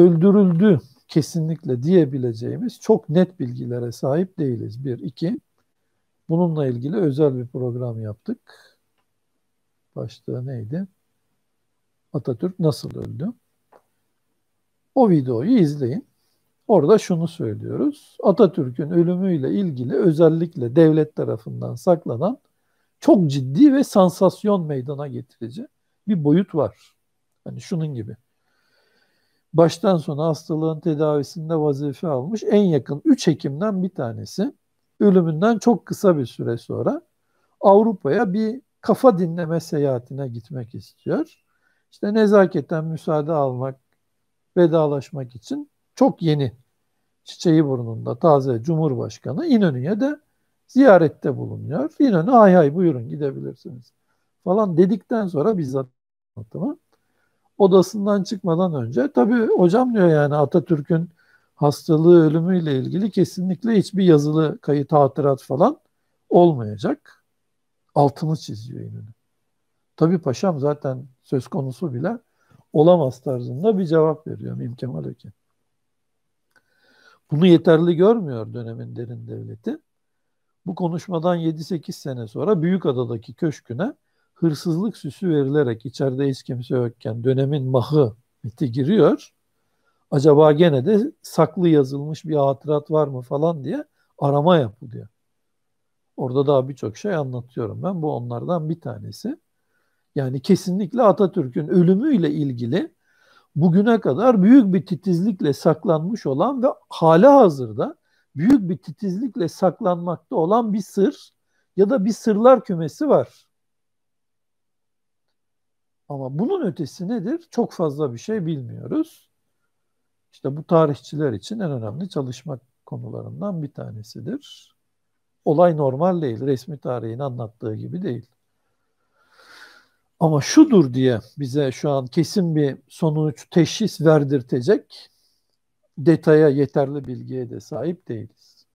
öldürüldü kesinlikle diyebileceğimiz çok net bilgilere sahip değiliz. Bir, iki, bununla ilgili özel bir program yaptık. Başlığı neydi? Atatürk nasıl öldü? O videoyu izleyin. Orada şunu söylüyoruz. Atatürk'ün ölümüyle ilgili özellikle devlet tarafından saklanan çok ciddi ve sansasyon meydana getirici bir boyut var. Hani şunun gibi baştan sona hastalığın tedavisinde vazife almış en yakın 3 hekimden bir tanesi ölümünden çok kısa bir süre sonra Avrupa'ya bir kafa dinleme seyahatine gitmek istiyor. İşte nezaketten müsaade almak, vedalaşmak için çok yeni çiçeği burnunda taze Cumhurbaşkanı İnönü'ye de ziyarette bulunuyor. İnönü ay ay buyurun gidebilirsiniz falan dedikten sonra bizzat anlatımı odasından çıkmadan önce tabii hocam diyor yani Atatürk'ün hastalığı ölümüyle ilgili kesinlikle hiçbir yazılı kayıt hatırat falan olmayacak. Altını çiziyor İnönü. Tabii paşam zaten söz konusu bile olamaz tarzında bir cevap veriyor Mim Kemal Öke. Bunu yeterli görmüyor dönemin derin devleti. Bu konuşmadan 7-8 sene sonra Büyükada'daki köşküne hırsızlık süsü verilerek içeride hiç kimse yokken dönemin mahı miti giriyor. Acaba gene de saklı yazılmış bir hatırat var mı falan diye arama yapılıyor. Orada daha birçok şey anlatıyorum ben. Bu onlardan bir tanesi. Yani kesinlikle Atatürk'ün ölümüyle ilgili bugüne kadar büyük bir titizlikle saklanmış olan ve hala hazırda büyük bir titizlikle saklanmakta olan bir sır ya da bir sırlar kümesi var. Ama bunun ötesi nedir? Çok fazla bir şey bilmiyoruz. İşte bu tarihçiler için en önemli çalışma konularından bir tanesidir. Olay normal değil, resmi tarihin anlattığı gibi değil. Ama şudur diye bize şu an kesin bir sonuç teşhis verdirtecek detaya yeterli bilgiye de sahip değiliz.